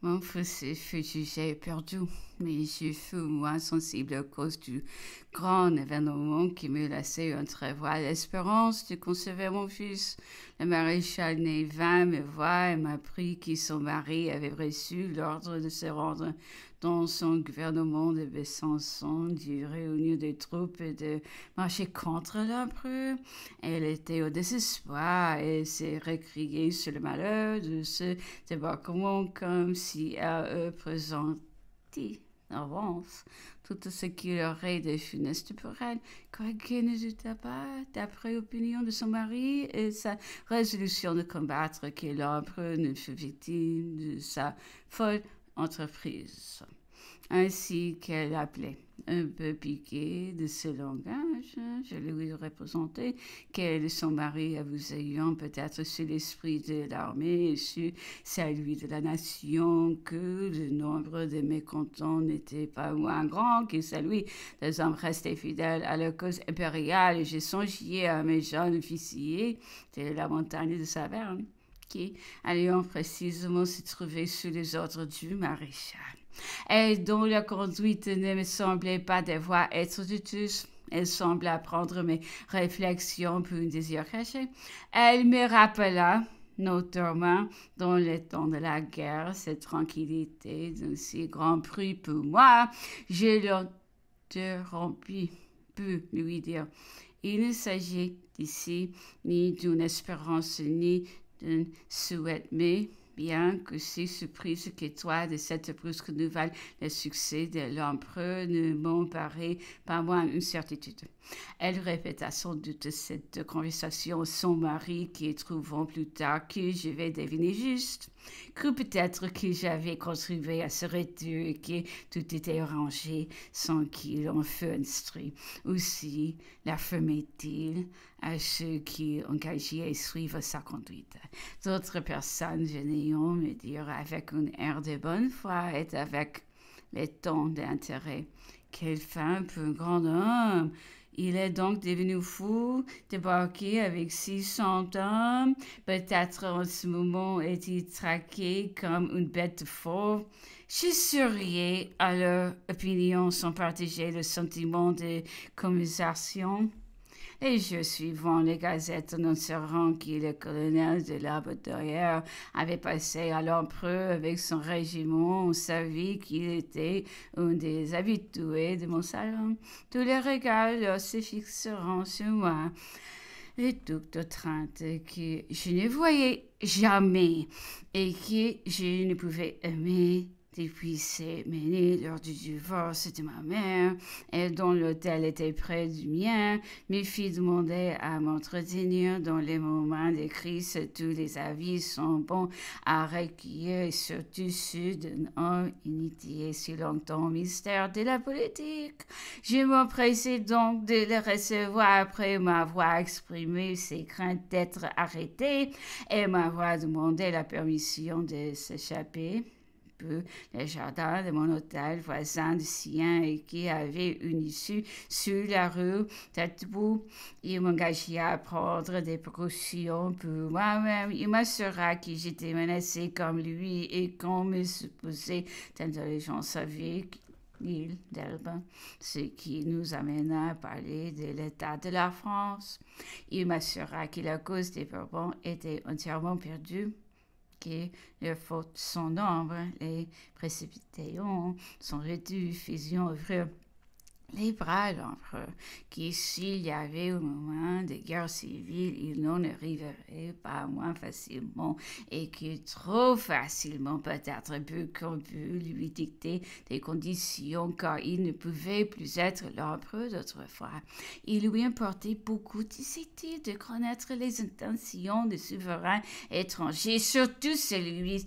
Mon fils fait, fusil, j'ai perdu mais je fus moins sensible à cause du grand événement qui me laissait entrevoir l'espérance de conserver mon fils. Le maréchal Ney vint me voir et m'apprit que son mari avait reçu l'ordre de se rendre dans son gouvernement de Besançon de réunir des troupes et de marcher contre l'empereur. Elle était au désespoir et s'est récriée sur le malheur de ce débarquement comme si elle eux avance tout ce qui aurait de funeste pour elle, quoique ne pas, d'après l'opinion de son mari et sa résolution de combattre, qu'elle l'ombre ne fut victime de sa folle entreprise, ainsi qu'elle l'appelait un peu piqué de ce langage. Hein, je lui ai représenté qu'elle, son mari, vous ayant peut-être su l'esprit de l'armée et su celui de la nation, que le nombre de mécontents n'était pas moins grand que celui des hommes restés fidèles à la cause impériale. J'ai songé à mes jeunes officiers de la montagne de Saverne qui, allant précisément se trouver sous les ordres du maréchal et dont la conduite ne me semblait pas devoir être tout. Elle semblait prendre mes réflexions pour un désir caché. Elle me rappela notamment, dans les temps de la guerre, cette tranquillité d'un si grand prix pour moi. Je l'interrompis pour lui dire il ne s'agit d'ici ni d'une espérance ni d'un souhait, mais bien que si surprise que toi de cette brusque nouvelle, le succès de l'empereur ne paré pas moins une certitude. Elle répéta sans doute cette conversation à son mari qui trouvant plus tard que je vais deviner juste. Que peut-être que j'avais contribué à ce retour et que tout était arrangé sans qu'il en fût instruit. Aussi, la fermait-il à ceux qui engageaient à suivre sa conduite. D'autres personnes venant me dire avec un air de bonne foi et avec les tons d'intérêt quelle femme pour un grand homme! Il est donc devenu fou, débarqué avec 600 hommes. Peut-être en ce moment est-il traqué comme une bête fauve. Je Surier, à leur opinion, sans partager le sentiment de commisération et je suivant les gazettes annonceront que le colonel de la Baudoyer avait passé à l'empereur avec son régiment. On savait qu'il était un des habitués de mon salon. Tous les regards se fixeront sur moi et toute traintes que je ne voyais jamais et que je ne pouvais aimer depuis ses menées lors du divorce de ma mère, et dont l'hôtel était près du mien. Mes filles demandaient à m'entretenir dans les moments de crise. Tous les avis sont bons à recueillir, surtout ceux d'un homme initié si longtemps au mystère de la politique. Je m'empressais donc de le recevoir après m'avoir exprimé ses craintes d'être arrêté et m'avoir demandé la permission de s'échapper peu le jardin de mon hôtel voisin du sien et qui avait une issue sur la rue Tatou. Il m'engagea à prendre des précautions pour moi-même. Il m'assura que j'étais menacé comme lui et qu'on me supposait d'intelligence avec l'île d'Elbe, ce qui nous amena à parler de l'état de la France. Il m'assura que la cause des Bourbons était entièrement perdue qui leur faute son nombre, les précipitations sont réduites, fusion, ouvrir. Les bras l'empereur, qui s'il y avait au moment des guerres civiles, ils n'en arriverait pas moins facilement et qui trop facilement peut-être qu'on peut lui dicter des conditions car il ne pouvait plus être l'empereur d'autrefois. Il lui importait beaucoup, d'essayer de connaître les intentions des souverains étrangers, surtout celui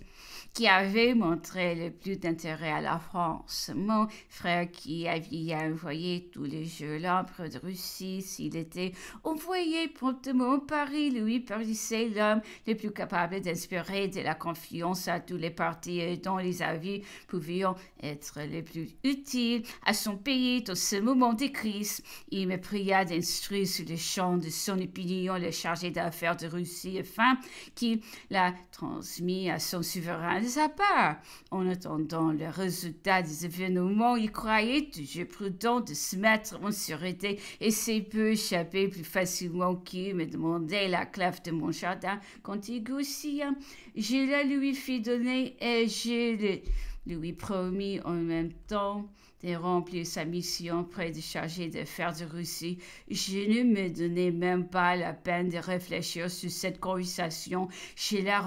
qui avait montré le plus d'intérêt à la France. Mon frère qui avait envoyé tous les jours l'empereur de Russie s'il était envoyé promptement Paris, lui paraissait l'homme le plus capable d'inspirer de la confiance à tous les partis dont les avis pouvaient être les plus utiles à son pays dans ce moment de crise. Il me pria d'instruire sur le champ de son opinion le chargé d'affaires de Russie afin qu'il la transmit à son souverain de sa part. En attendant le résultat des événements, il croyait toujours prudent de se mettre en sûreté et s'est peu échapper plus facilement qu'il me demandait la clef de mon jardin quand il Je la lui fis donner et je lui promis en même temps de remplir sa mission près du chargé d'affaires de Russie. Je ne me donnais même pas la peine de réfléchir sur cette conversation. chez la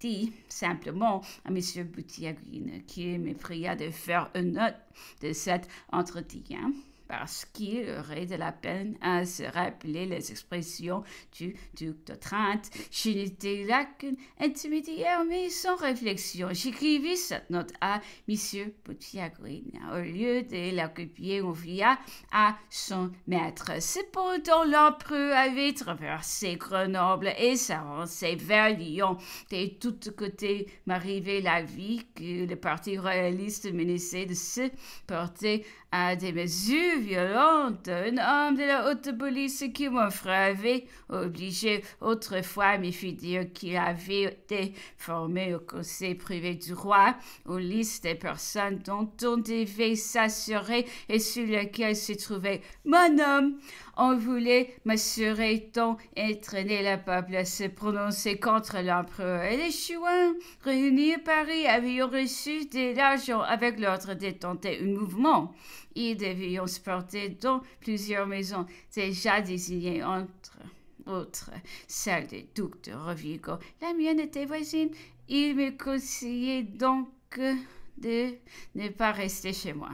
dit simplement à M. Boutiaguine qui pria de faire une note de cet entretien parce qu'il aurait de la peine à se rappeler les expressions du duc de Trente. Je n'étais là qu'une intermédiaire, mais sans réflexion. J'écrivis cette note à M. Boutiagrine. Au lieu de la copier, via à son maître. Cependant, l'empereur avait traversé Grenoble et s'avançait vers Lyon. De tous côtés m'arrivait la vie que le parti royaliste menaçait de se porter à des mesures violente, un homme de la haute police qui m'a avait obligé autrefois à me dire qu'il avait été formé au conseil privé du roi, aux listes des personnes dont on devait s'assurer et sur lesquelles se trouvait mon homme. On voulait, m'assurait-on, entraîner la peuple à se prononcer contre l'empereur. Et les Chouans, réunis à Paris, avaient reçu de l'argent avec l'ordre de tenter un mouvement. Ils devaient porter dans plusieurs maisons déjà désignées entre autres, celle des duc de Rovigo. La mienne était voisine. Il me conseillait donc de ne pas rester chez moi.